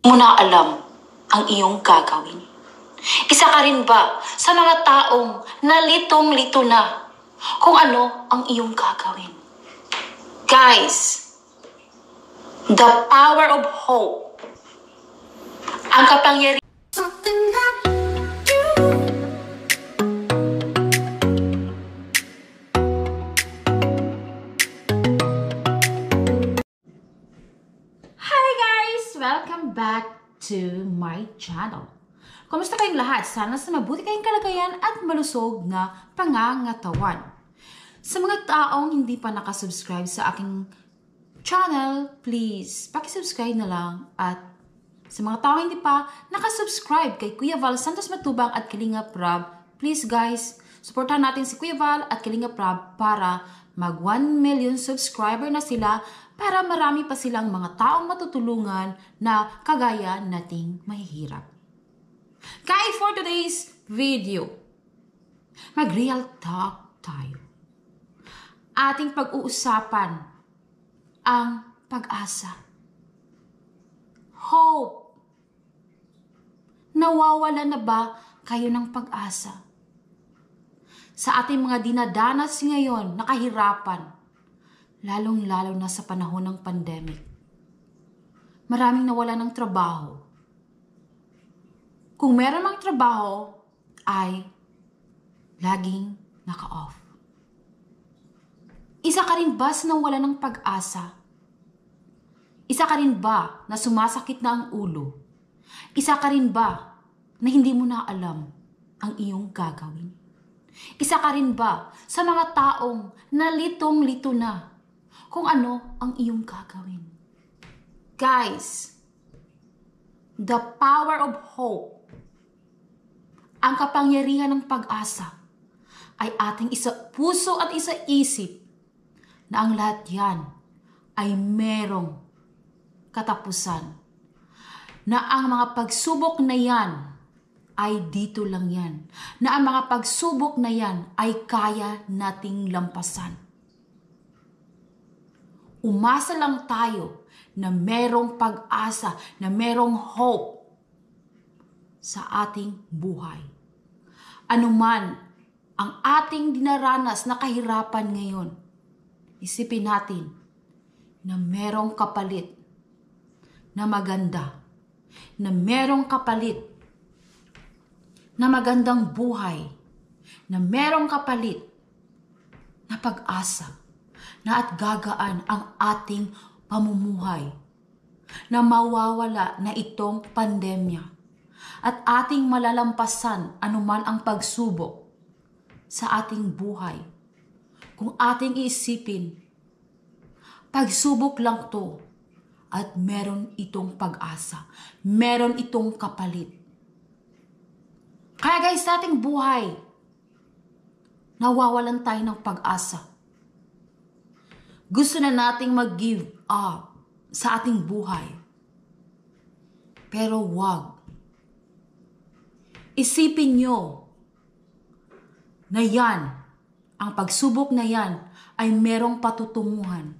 mo na alam ang iyong gagawin. Isa ka rin ba sa mga taong nalitong-lito na kung ano ang iyong gagawin? Guys, the power of hope, ang kapangyarihan Welcome back to my channel. Kumusta kayong lahat? Sana sa mabuti kayong kalagayan at malusog na pangangatawan. Sa mga taong hindi pa nakasubscribe sa aking channel, please, pakisubscribe na lang at sa mga taong hindi pa nakasubscribe kay Kuya Val Santos Matubang at Kalinga Prab, please guys, Suportahan natin si Kuya Val at Kalinga Prab para mag 1 million subscriber na sila para marami pa silang mga taong matutulungan na kagaya nating mahihirap. Kaya for today's video, mag-real talk tayo. Ating pag-uusapan ang pag-asa. Hope. Nawawala na ba kayo ng pag-asa? sa ating mga dinadanas ngayon na kahirapan, lalong-lalo na sa panahon ng pandemic. Maraming nawala ng trabaho. Kung meron mang trabaho, ay laging naka-off. Isa ka rin ba na wala ng pag-asa? Isa ka rin ba na sumasakit na ang ulo? Isa ka rin ba na hindi mo na alam ang iyong gagawin? Isa ka rin ba sa mga taong nalitong-lito na kung ano ang iyong gagawin? Guys, the power of hope, ang kapangyarihan ng pag-asa, ay ating isa puso at isa isip na ang lahat yan ay merong katapusan. Na ang mga pagsubok na yan ay dito lang yan. Na ang mga pagsubok na yan ay kaya nating lampasan. Umasa lang tayo na merong pag-asa, na merong hope sa ating buhay. Anuman ang ating dinaranas na kahirapan ngayon, isipin natin na merong kapalit na maganda, na merong kapalit na magandang buhay, na merong kapalit, na pag-asa, na at gagaan ang ating pamumuhay, na mawawala na itong pandemya, at ating malalampasan anuman ang pagsubok sa ating buhay. Kung ating iisipin, pagsubok lang to at meron itong pag-asa, meron itong kapalit kaya guys, sa ating buhay, nawawalan tayo ng pag-asa. Gusto na nating mag-give up sa ating buhay. Pero wag. Isipin nyo na yan, ang pagsubok na yan ay merong patutunguhan.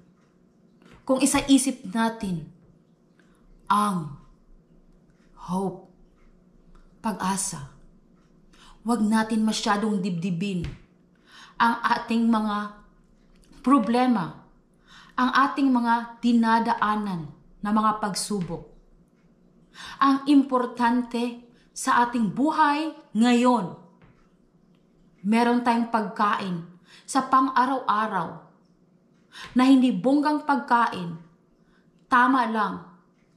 Kung isaisip natin ang hope, pag-asa, huwag natin masyadong dibdibin ang ating mga problema, ang ating mga dinadaanan na mga pagsubok. Ang importante sa ating buhay ngayon, meron tayong pagkain sa pang-araw-araw na hindi bonggang pagkain, tama lang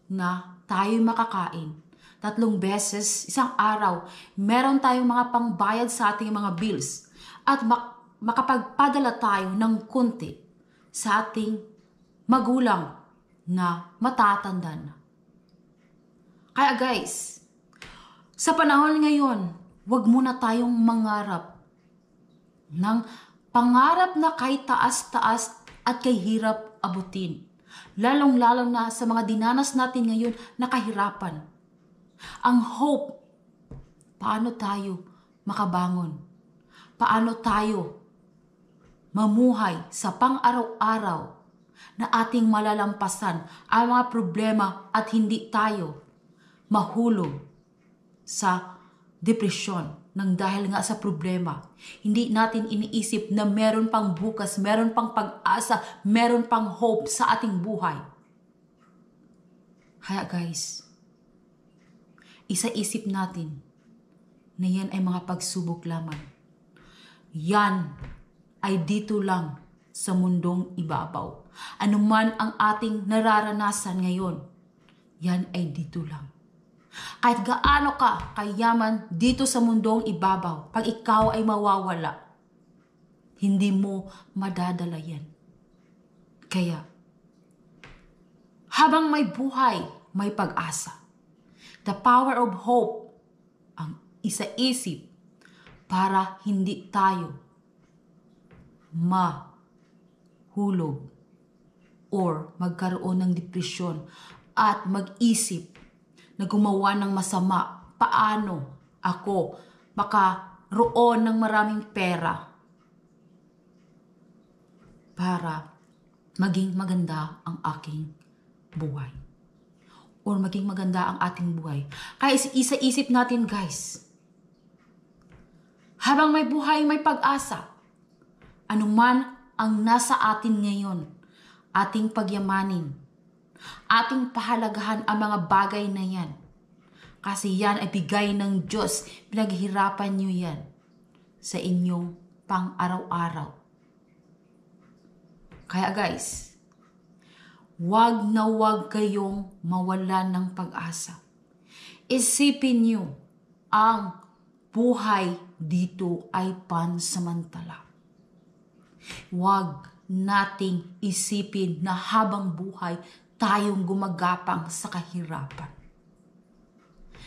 na tayo'y makakain tatlong beses, isang araw, meron tayong mga pangbayad sa ating mga bills at mak- makapagpadala tayo ng kunti sa ating magulang na matatanda na. Kaya guys, sa panahon ngayon, wag muna tayong mangarap ng pangarap na kay taas-taas at kay hirap abutin. Lalong-lalong na sa mga dinanas natin ngayon na kahirapan. Ang hope, paano tayo makabangon? Paano tayo mamuhay sa pang-araw-araw na ating malalampasan ang mga problema at hindi tayo mahulog sa depresyon nang dahil nga sa problema. Hindi natin iniisip na meron pang bukas, meron pang pag-asa, meron pang hope sa ating buhay. Kaya guys, isa-isip natin na yan ay mga pagsubok lamang. Yan ay dito lang sa mundong ibabaw. Ano man ang ating nararanasan ngayon, yan ay dito lang. Kahit gaano ka kayaman dito sa mundong ibabaw, pag ikaw ay mawawala, hindi mo madadala yan. Kaya, habang may buhay, may pag-asa. The power of hope ang isa-isip para hindi tayo mahulog or magkaroon ng depresyon at mag-isip na gumawa ng masama. Paano ako makaroon ng maraming pera para maging maganda ang aking buhay? or maging maganda ang ating buhay. Kaya isa-isip natin guys. Habang may buhay, may pag-asa. Anuman ang nasa atin ngayon, ating pagyamanin, ating pahalagahan ang mga bagay na yan. Kasi yan ay bigay ng Diyos. Pinaghirapan nyo yan sa inyong pang-araw-araw. Kaya guys, Huwag na huwag kayong mawala ng pag-asa. Isipin niyo, ang buhay dito ay pansamantala. Huwag nating isipin na habang buhay tayong gumagapang sa kahirapan.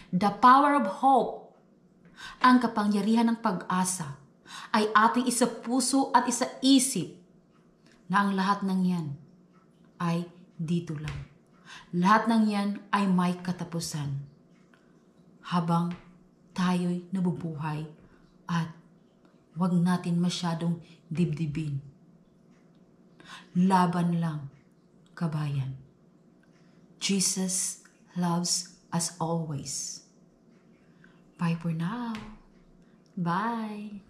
The power of hope, ang kapangyarihan ng pag-asa, ay ating isa puso at isa isip na ang lahat ng yan ay dito lang. Lahat ng yan ay may katapusan. Habang tayo'y nabubuhay at wag natin masyadong dibdibin. Laban lang, kabayan. Jesus loves us always. Bye for now. Bye.